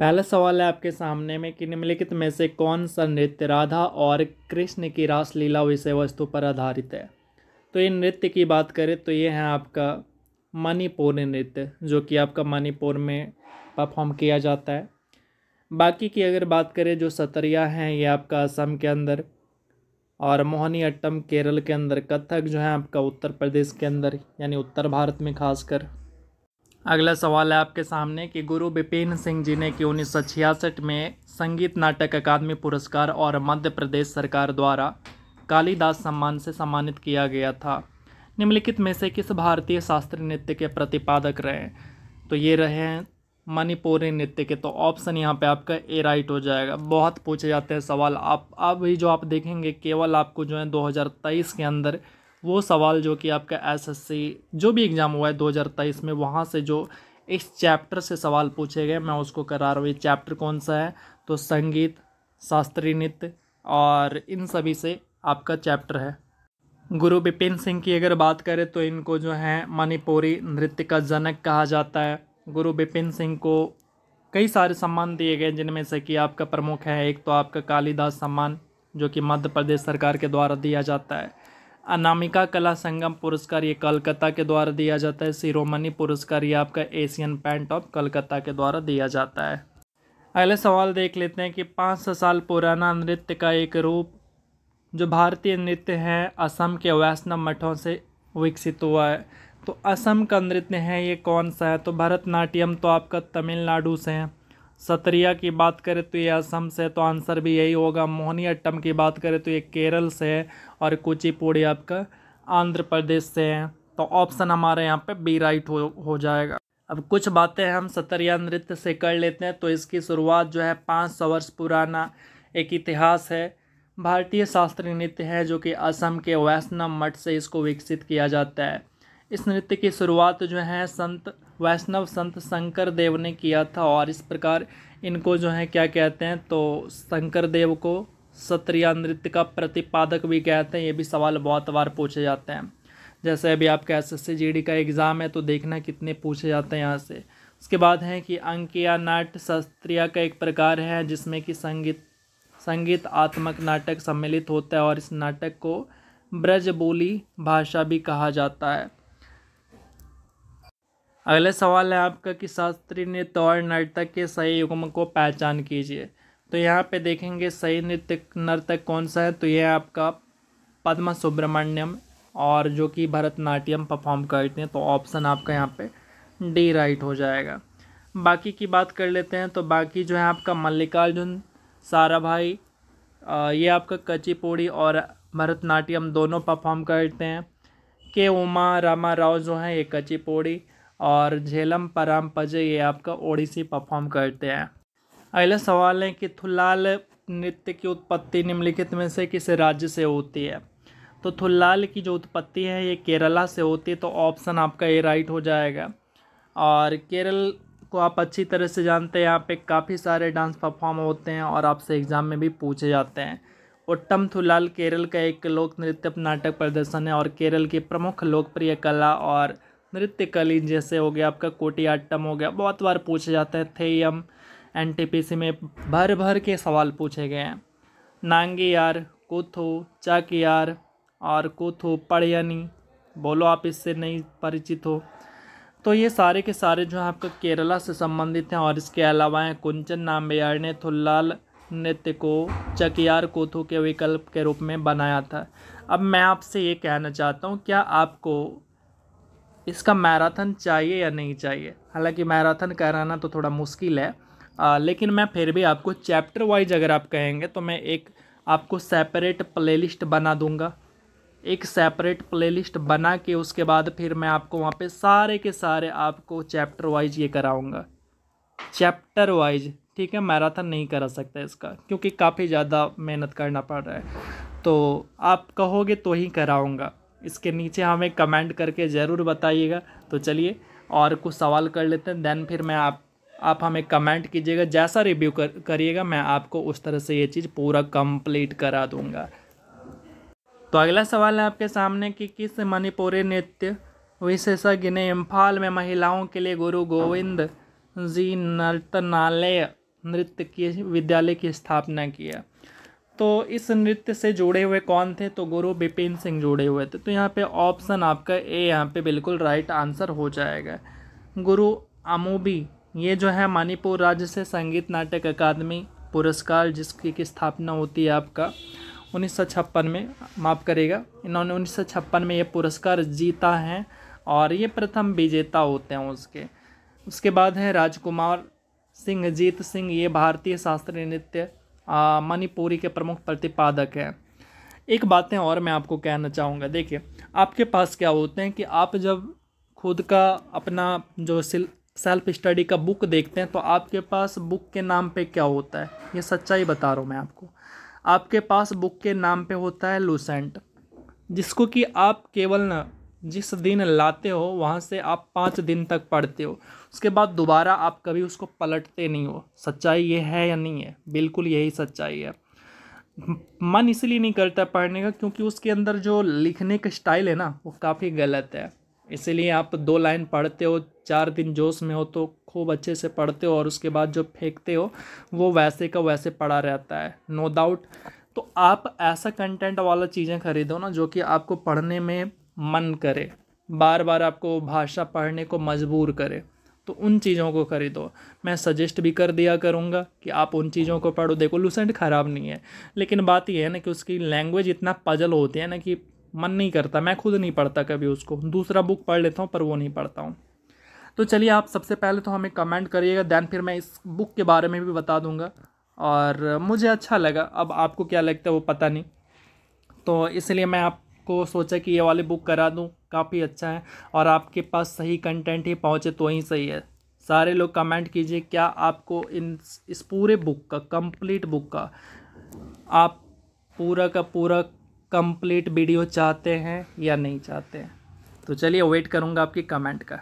पहला सवाल है आपके सामने में कि निम्नलिखित में से कौन सा नृत्य राधा और कृष्ण की रासलीला विषय वस्तु पर आधारित है तो ये नृत्य की बात करें तो ये है आपका मणिपुर नृत्य जो कि आपका मणिपुर में परफॉर्म किया जाता है बाकी की अगर बात करें जो सतरिया हैं ये आपका असम के अंदर और मोहनी अट्टम केरल के अंदर कथक जो है आपका उत्तर प्रदेश के अंदर यानी उत्तर भारत में खासकर अगला सवाल है आपके सामने कि गुरु बिपिन सिंह जी ने कि उन्नीस में संगीत नाटक अकादमी पुरस्कार और मध्य प्रदेश सरकार द्वारा कालीदास सम्मान से सम्मानित किया गया था निम्नलिखित में से किस भारतीय शास्त्रीय नृत्य के प्रतिपादक रहे तो ये रहे हैं मणिपुरी नृत्य के तो ऑप्शन यहाँ पे आपका ए राइट हो जाएगा बहुत पूछे जाते हैं सवाल आप अभी जो आप देखेंगे केवल आपको जो है 2023 के अंदर वो सवाल जो कि आपका एसएससी जो भी एग्ज़ाम हुआ है दो हज़ार तेईस में वहाँ से जो इस चैप्टर से सवाल पूछे गए मैं उसको करा रहा हूँ ये चैप्टर कौन सा है तो संगीत शास्त्रीय नृत्य और इन सभी से आपका चैप्टर है गुरु बिपिन सिंह की अगर बात करें तो इनको जो है मणिपुरी नृत्य का जनक कहा जाता है गुरु बिपिन सिंह को कई सारे सम्मान दिए गए जिनमें से कि आपका प्रमुख है एक तो आपका कालीदास सम्मान जो कि मध्य प्रदेश सरकार के द्वारा दिया जाता है अनामिका कला संगम पुरस्कार ये कलकत्ता के द्वारा दिया जाता है सिरोमणि पुरस्कार ये आपका एशियन पैंट ऑफ कलकत्ता के द्वारा दिया जाता है अगले सवाल देख लेते हैं कि पाँच सौ साल पुराना नृत्य का एक रूप जो भारतीय नृत्य है असम के वैष्णव मठों से विकसित हुआ है तो असम का नृत्य है ये कौन सा है तो भरतनाट्यम तो आपका तमिलनाडु से है सतरिया की बात करें तो ये असम से तो आंसर भी यही होगा मोहनी अट्टम की बात करें तो ये केरल से है और कुचिपुड़ी आपका आंध्र प्रदेश से है तो ऑप्शन हमारे यहाँ पे बी राइट हो हो जाएगा अब कुछ बातें हम सतरिया नृत्य से कर लेते हैं तो इसकी शुरुआत जो है पाँच सौ वर्ष पुराना एक इतिहास है भारतीय शास्त्रीय नृत्य है जो कि असम के वैष्णव मठ से इसको विकसित किया जाता है इस नृत्य की शुरुआत जो है संत वैष्णव संत शंकर देव ने किया था और इस प्रकार इनको जो है क्या कहते हैं तो शंकर देव को सत्रिया नृत्य का प्रतिपादक भी कहते हैं ये भी सवाल बहुत बार पूछे जाते हैं जैसे अभी आपका एस एस का एग्ज़ाम है तो देखना कितने पूछे जाते हैं यहाँ से उसके बाद है कि अंक या नाट्य शास्त्रीय का एक प्रकार है जिसमें कि संगीत संगीत आत्मक नाटक सम्मिलित होता है और इस नाटक को ब्रजबोली भाषा भी कहा जाता है अगला सवाल है आपका कि शास्त्रीय नृत्य और नर्तक के सही युग्म को पहचान कीजिए तो यहाँ पे देखेंगे सही नृत्य नर्तक कौन सा है तो यह आपका पद्म सुब्रमण्यम और जो कि भरतनाट्यम परफॉर्म करते हैं तो ऑप्शन आपका यहाँ पे डी राइट हो जाएगा बाकी की बात कर लेते हैं तो बाकी जो है आपका मल्लिकार्जुन सारा भाई ये आपका कचिपूड़ी और भरतनाट्यम दोनों परफॉर्म करते हैं के उमा रामा राव जो हैं ये कचिपूड़ी और झेलम पराम पजे ये आपका ओडिसी परफॉर्म करते हैं अगला सवाल है कि थुल्लाल नृत्य की उत्पत्ति निम्नलिखित में से किस राज्य से होती है तो थुल्लाल की जो उत्पत्ति है ये केरला से होती है तो ऑप्शन आपका ये राइट हो जाएगा और केरल को आप अच्छी तरह से जानते हैं यहाँ पे काफ़ी सारे डांस परफॉर्म होते हैं और आपसे एग्ज़ाम में भी पूछे जाते हैं उत्तम थुलाल केरल का एक लोक नृत्य नाटक प्रदर्शन है और केरल की प्रमुख लोकप्रिय कला और नृत्य कली जैसे हो गया आपका कोटियाट्टम हो गया बहुत बार पूछे जाते हैं थेयम एन में भर भर के सवाल पूछे गए हैं नांगियार कुथो यार और कुथो पड़यनी बोलो आप इससे नहीं परिचित हो तो ये सारे के सारे जो हैं आपका केरला से संबंधित हैं और इसके अलावा हैं कुंचन नाम्बियार ने थुल्लाल नृत्य को चकियार कोथू के विकल्प के रूप में बनाया था अब मैं आपसे ये कहना चाहता हूँ क्या आपको इसका मैराथन चाहिए या नहीं चाहिए हालांकि मैराथन कराना तो थोड़ा मुश्किल है आ, लेकिन मैं फिर भी आपको चैप्टर वाइज अगर आप कहेंगे तो मैं एक आपको सेपरेट प्लेलिस्ट बना दूंगा एक सेपरेट प्लेलिस्ट बना के उसके बाद फिर मैं आपको वहाँ पे सारे के सारे आपको चैप्टर वाइज ये कराऊँगा चैप्टर वाइज ठीक है मैराथन नहीं करा सकता इसका क्योंकि काफ़ी ज़्यादा मेहनत करना पड़ रहा है तो आप कहोगे तो ही कराऊंगा इसके नीचे हमें कमेंट करके ज़रूर बताइएगा तो चलिए और कुछ सवाल कर लेते हैं देन फिर मैं आप आप हमें कमेंट कीजिएगा जैसा रिव्यू कर करिएगा मैं आपको उस तरह से ये चीज़ पूरा कंप्लीट करा दूंगा तो अगला सवाल है आपके सामने कि किस मणिपुरी नृत्य विशेषज्ञ ने इम्फाल में महिलाओं के लिए गुरु गोविंद जी नर्तनालय नृत्य की विद्यालय की स्थापना किया तो इस नृत्य से जुड़े हुए कौन थे तो गुरु बिपिन सिंह जुड़े हुए थे तो यहाँ पे ऑप्शन आपका ए यहाँ पे बिल्कुल राइट आंसर हो जाएगा गुरु अमोबी ये जो है मणिपुर राज्य से संगीत नाटक अकादमी पुरस्कार जिसकी की स्थापना होती है आपका उन्नीस में माफ़ करेगा इन्होंने उन्नीस में ये पुरस्कार जीता है और ये प्रथम विजेता होते हैं उसके उसके बाद है राजकुमार सिंह जीत सिंह ये भारतीय शास्त्रीय नृत्य मणिपुरी के प्रमुख प्रतिपादक हैं एक बातें और मैं आपको कहना चाहूँगा देखिए आपके पास क्या होते हैं कि आप जब खुद का अपना जो सिल सेल्फ स्टडी का बुक देखते हैं तो आपके पास बुक के नाम पे क्या होता है ये सच्चाई बता रहा हूँ मैं आपको आपके पास बुक के नाम पे होता है लूसेंट जिसको कि आप केवल जिस दिन लाते हो वहाँ से आप पाँच दिन तक पढ़ते हो उसके बाद दोबारा आप कभी उसको पलटते नहीं हो सच्चाई ये है या नहीं है बिल्कुल यही सच्चाई है मन इसलिए नहीं करता पढ़ने का क्योंकि उसके अंदर जो लिखने का स्टाइल है ना वो काफ़ी गलत है इसलिए आप दो लाइन पढ़ते हो चार दिन जोश में हो तो खूब अच्छे से पढ़ते हो और उसके बाद जो फेंकते हो वो वैसे का वैसे पड़ा रहता है नो no डाउट तो आप ऐसा कंटेंट वाला चीज़ें खरीदो ना जो कि आपको पढ़ने में मन करे बार बार आपको भाषा पढ़ने को मजबूर करे तो उन चीज़ों को खरीदो मैं सजेस्ट भी कर दिया करूँगा कि आप उन चीज़ों को पढ़ो देखो लूसेंट ख़राब नहीं है लेकिन बात यह है ना कि उसकी लैंग्वेज इतना पजल होती है ना कि मन नहीं करता मैं खुद नहीं पढ़ता कभी उसको दूसरा बुक पढ़ लेता हूँ पर वो नहीं पढ़ता हूँ तो चलिए आप सबसे पहले तो हमें कमेंट करिएगा दैन फिर मैं इस बुक के बारे में भी बता दूँगा और मुझे अच्छा लगा अब आपको क्या लगता है वो पता नहीं तो इसलिए मैं आप को सोचा कि ये वाले बुक करा दूँ काफ़ी अच्छा है और आपके पास सही कंटेंट ही पहुँचे तो ही सही है सारे लोग कमेंट कीजिए क्या आपको इन इस पूरे बुक का कंप्लीट बुक का आप पूरा का पूरा कंप्लीट वीडियो चाहते हैं या नहीं चाहते हैं तो चलिए वेट करूँगा आपकी कमेंट का